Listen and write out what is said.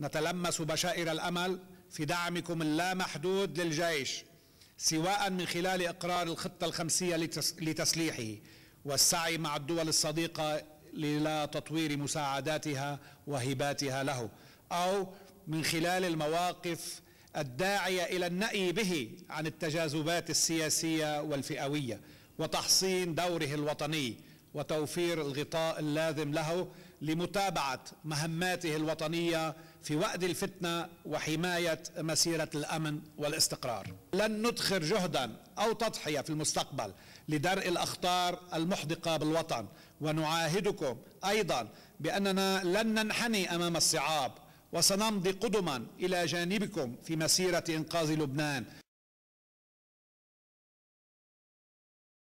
نتلمس بشائر الأمل في دعمكم اللامحدود للجيش سواء من خلال إقرار الخطة الخمسية لتسليحه والسعي مع الدول الصديقة إلى تطوير مساعداتها وهباتها له أو من خلال المواقف الداعية إلى النأي به عن التجاذبات السياسية والفئوية وتحصين دوره الوطني وتوفير الغطاء اللازم له لمتابعه مهماته الوطنيه في وقت الفتنه وحمايه مسيره الامن والاستقرار. لن ندخر جهدا او تضحيه في المستقبل لدرء الاخطار المحدقه بالوطن ونعاهدكم ايضا باننا لن ننحني امام الصعاب وسنمضي قدما الى جانبكم في مسيره انقاذ لبنان.